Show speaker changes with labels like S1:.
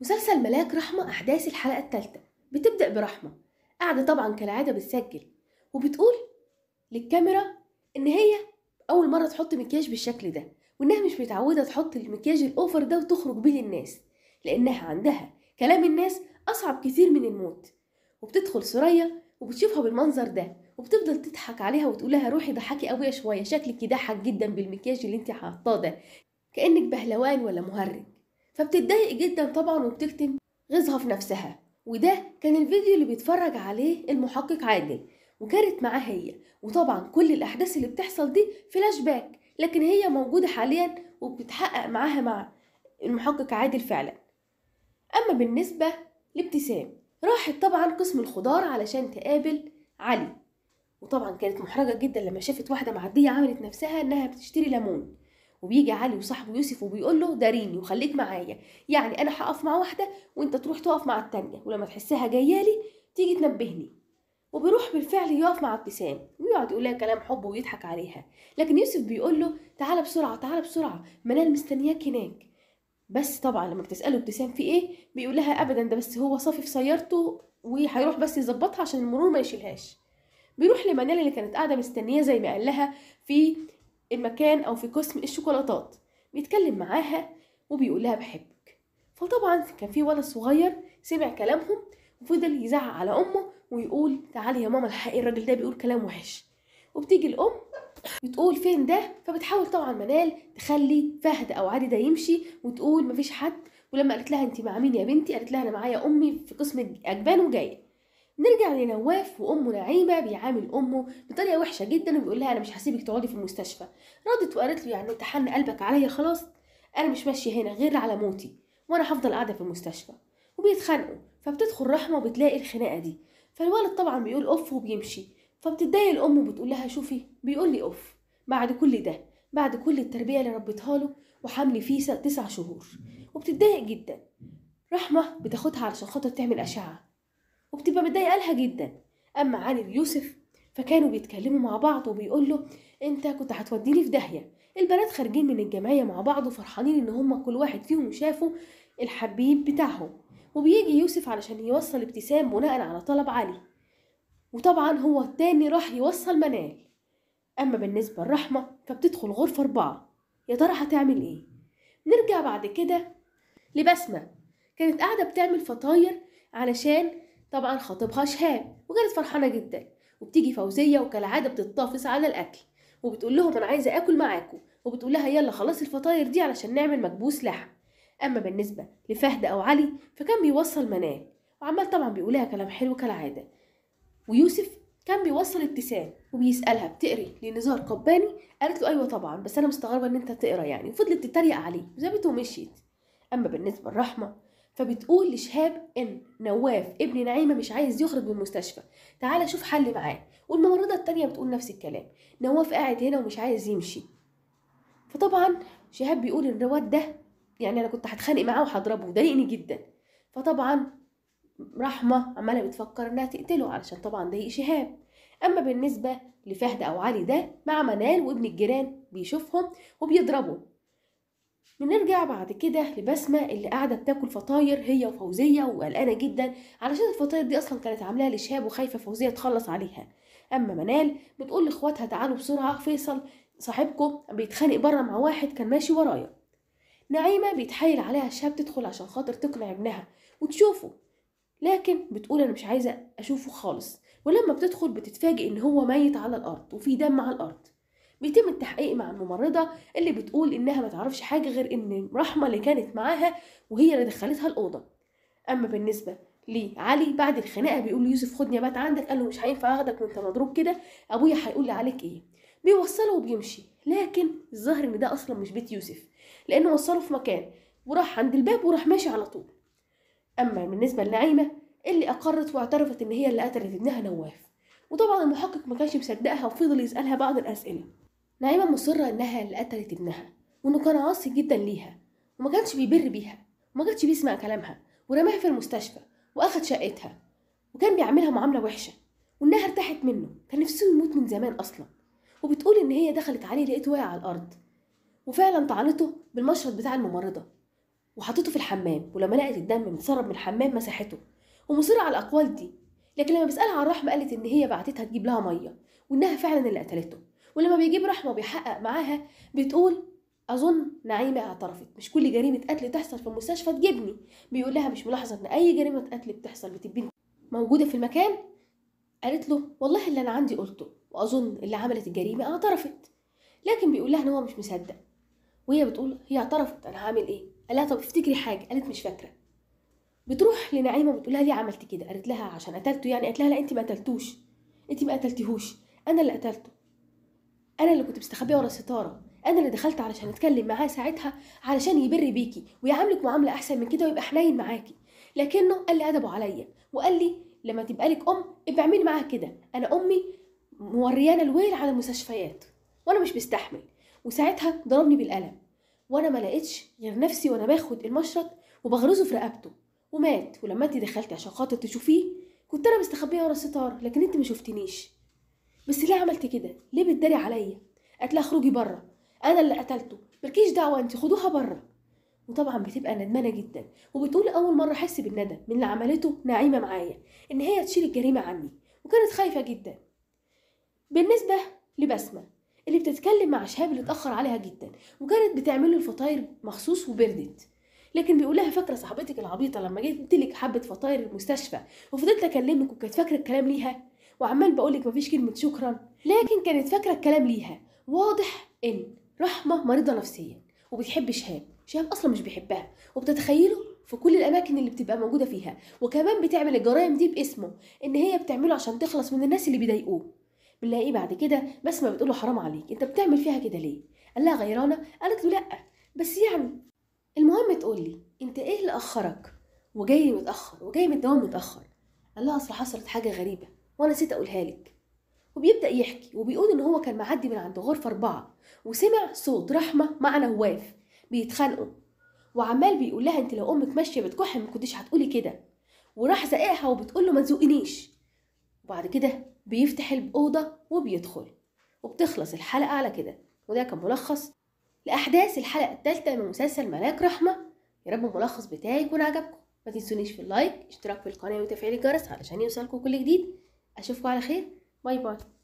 S1: مسلسل ملاك رحمة أحداث الحلقة الثالثة بتبدأ برحمة قاعدة طبعا كالعادة بتسجل وبتقول للكاميرا إن هي أول مرة تحط مكياج بالشكل ده وإنها مش متعودة تحط المكياج الأوفر ده وتخرج بيه للناس لأنها عندها كلام الناس أصعب كتير من الموت وبتدخل سرية وبتشوفها بالمنظر ده وبتفضل تضحك عليها وتقول لها روحي ضحكي قوية شوية شكلك يضحك جدا بالمكياج اللي انت حاطاه ده كأنك بهلوان ولا مهرج فبتتضايق جدا طبعا وبتكتم غيظها في نفسها وده كان الفيديو اللي بيتفرج عليه المحقق عادل وكانت معاه هي وطبعا كل الاحداث اللي بتحصل دي فلاش باك لكن هي موجوده حاليا وبتتحقق معاها مع المحقق عادل فعلا اما بالنسبه لابتسام راحت طبعا قسم الخضار علشان تقابل علي وطبعا كانت محرجه جدا لما شافت واحده معديه عملت نفسها انها بتشتري ليمون وبيجي علي وصاحبه يوسف وبيقول له داريني وخليك معايا يعني انا هقف مع واحده وانت تروح تقف مع الثانيه ولما تحسها جايه لي تيجي تنبهني وبيروح بالفعل يقف مع ابتسام ويقعد يقول لها كلام حب ويضحك عليها لكن يوسف بيقول له تعالى بسرعه تعالى بسرعه منال مستنياك هناك بس طبعا لما بتساله ابتسام في ايه بيقول لها ابدا ده بس هو صافي في سيارته وهيروح بس يظبطها عشان المرور ما يشيلهاش بيروح لمنال اللي كانت قاعده مستنيه زي ما قال لها في المكان أو في قسم الشوكولاتات بيتكلم معاها وبيقول لها بحبك فطبعا كان في ولد صغير سمع كلامهم وفضل يزعق على أمه ويقول تعالي يا ماما الحقي الراجل ده بيقول كلام وحش وبتيجي الأم بتقول فين ده فبتحاول طبعا منال تخلي فهد أو عادي ده يمشي وتقول مفيش حد ولما قالت لها انت مع مين يا بنتي قالت لها انا معايا امي في قسم اجبان وجايه نرجع لنواف وامه نعيمه بيعامل امه بطريقه وحشه جدا وبيقول لها انا مش هسيبك تقعدي في المستشفى ردت وقالت له يعني انت حن قلبك عليا خلاص انا مش ماشيه هنا غير على موتي وانا هفضل قاعده في المستشفى وبيتخانقوا فبتدخل رحمه وبتلاقي الخناقه دي فالولد طبعا بيقول اوف وبيمشي فبتتضايق الام وبتقول لها شوفي بيقول لي اوف بعد كل ده بعد كل التربيه اللي ربيتها له وحملي فيه تسع شهور وبتتضايق جدا رحمه بتاخدها علشان خاطر تعمل اشعه وبتبقى متضايقه لها جدا اما علي ويوسف فكانوا بيتكلموا مع بعض وبيقول له انت كنت هتوديني في داهيه البنات خارجين من الجمعيه مع بعض وفرحانين ان هما كل واحد فيهم شافوا الحبيب بتاعهم وبيجي يوسف علشان يوصل ابتسام بناء على طلب علي وطبعا هو التاني راح يوصل منال اما بالنسبه لرحمه فبتدخل غرفه اربعه يا ترى هتعمل ايه نرجع بعد كده لبسمه كانت قاعده بتعمل فطاير علشان طبعا خطيبها شهاب وكانت فرحانة جدا وبتيجي فوزية وكالعادة بتتطافس على الأكل وبتقول لهم أنا عايزة آكل معاكم وبتقول لها يلا خلاص الفطاير دي علشان نعمل مكبوس لحم أما بالنسبة لفهد أو علي فكان بيوصل منال وعمال طبعا بيقولها كلام حلو كالعادة ويوسف كان بيوصل ابتسام وبيسألها بتقري لنزار قباني قالت له أيوة طبعا بس أنا مستغربة إن أنت تقرا يعني وفضلت تتريق عليه وسابته ومشيت أما بالنسبة لرحمة فبتقول لشهاب ان نواف ابن نعيمه مش عايز يخرج من المستشفى تعالى شوف حل معاه والممرضه الثانيه بتقول نفس الكلام نواف قاعد هنا ومش عايز يمشي فطبعا شهاب بيقول ان الواد ده يعني انا كنت هتخانق معاه وهضربه ضايقني جدا فطبعا رحمه عماله بتفكر انها تقتله علشان طبعا ضايق شهاب اما بالنسبه لفهد او علي ده مع منال وابن الجيران بيشوفهم وبيضربه بنرجع بعد كده لبسمة اللي قاعدة بتاكل فطاير هي وفوزية وقلقانة جدا علشان الفطاير دي أصلا كانت عاملاها لشهاب وخايفة فوزية تخلص عليها أما منال بتقول لإخواتها تعالوا بسرعة فيصل صاحبكم بيتخانق بره مع واحد كان ماشي ورايا نعيمة بيتحايل عليها شهاب تدخل عشان خاطر تقنع ابنها وتشوفه لكن بتقول أنا مش عايزة أشوفه خالص ولما بتدخل بتتفاجئ إن هو ميت على الأرض وفي دم على الأرض بيتم التحقيق مع الممرضة اللي بتقول إنها ما تعرفش حاجة غير إن رحمة اللي كانت معاها وهي اللي دخلتها الأوضة أما بالنسبة لعلي بعد الخناقة بيقول يوسف خدني بات عندك قال له مش هينفع أخدك وأنت مضروب كده أبويا هيقول لي عليك إيه بيوصله وبيمشي لكن الظاهر إن ده أصلا مش بيت يوسف لأنه وصله في مكان وراح عند الباب وراح ماشي على طول أما بالنسبة لنعيمة اللي أقرت واعترفت إن هي اللي قتلت ابنها نواف وطبعا المحقق ما كانش مصدقها وفضل يسألها بعض الأسئلة نعيمة مصرة إنها اللي قتلت ابنها وإنه كان عاصي جدا ليها وما كانش بيبر بيها وما كانش بيسمع كلامها ورماها في المستشفى وأخد شقتها وكان بيعملها معاملة وحشة وإنها ارتاحت منه كان نفسه يموت من زمان أصلا وبتقول إن هي دخلت عليه لقيته واقع على الأرض وفعلا طعنته بالمشرط بتاع الممرضة وحطته في الحمام ولما لقت الدم متسرب من الحمام مسحته ومصرة على الأقوال دي لكن لما بسألها عن رحمة قالت إن هي بعتتها تجيب لها مية وإنها فعلا اللي قتلته ولما بيجيب رحمه وبيحقق معاها بتقول اظن نعيمه اعترفت مش كل جريمه قتل تحصل في المستشفى تجيبني بيقول لها مش ملاحظه ان اي جريمه قتل بتحصل بتبني موجوده في المكان قالت له والله اللي انا عندي قلته واظن اللي عملت الجريمه اعترفت لكن بيقول لها ان هو مش مصدق وهي بتقول هي اعترفت انا هعمل ايه قال لها طب افتكري حاجه قالت مش فاكره بتروح لنعيمه بتقول لها ليه عملت كده قالت لها عشان قتلته يعني قالت لها لا انت ما قتلتوش انت ما قتلتيهوش انا اللي قتلته انا اللي كنت مستخبيه ورا الستاره انا اللي دخلت علشان اتكلم معاه ساعتها علشان يبر بيكي ويعاملك معامله احسن من كده ويبقى حنين معاكي لكنه قال لي ادبه عليا وقال لي لما تبقى لك ام ابقى اعملي معاها كده انا امي موريانا الويل على المستشفيات وانا مش مستحمل وساعتها ضربني بالقلم وانا ما لقيتش غير نفسي وانا باخد المشرط وبغرزه في رقبته ومات ولما انت دخلتي عشان خاطر تشوفيه كنت انا مستخبيه ورا الستار لكن انت ما شفتنيش بس ليه عملت كده ليه بتداري عليا قالت لها اخرجي بره انا اللي قتلته مالكيش دعوه انت خدوها بره وطبعا بتبقى ندمانه جدا وبتقول اول مره احس بالندم من اللي عملته نعيمه معايا ان هي تشيل الجريمه عني وكانت خايفه جدا بالنسبه لبسمه اللي بتتكلم مع شهاب اللي اتاخر عليها جدا وكانت بتعمل له الفطاير مخصوص وبردت لكن بيقول لها فاكره صاحبتك العبيطه لما جبت لك حبه فطاير المستشفى وفضلت اكلمك وكانت فاكره الكلام ليها وعمال بقولك مفيش كلمه شكرا لكن كانت فاكره الكلام ليها واضح ان رحمه مريضه نفسيا وبتحب شهاب شهاب اصلا مش بيحبها وبتتخيله في كل الاماكن اللي بتبقى موجوده فيها وكمان بتعمل الجرائم دي باسمه ان هي بتعمله عشان تخلص من الناس اللي بيضايقوه بنلاقيه بعد كده بسمه بتقول له حرام عليك انت بتعمل فيها كده ليه قال لها غيرانه قالت له لا بس يعني المهم تقول لي انت ايه اللي اخرك وجاي متاخر وجاي من الدوام متاخر قال لها اصل حصلت حاجه غريبه وانا نسيت اقولها لك وبيبدا يحكي وبيقول ان هو كان معدي من عند غرفه اربعه وسمع صوت رحمه مع نواف بيتخانقوا وعمال بيقول لها انت لو امك ماشيه بتكحي ما كنتش هتقولي كده وراح زقها وبتقول له ما تزقنيش وبعد كده بيفتح الاوضه وبيدخل وبتخلص الحلقه على كده وده كان ملخص لاحداث الحلقه الثالثه من مسلسل ملاك رحمه يا رب الملخص بتاعي يكون عجبكم ما تنسونيش في اللايك اشتراك في القناه وتفعيل الجرس علشان يوصلكم كل جديد أشوفكم على خير باي باي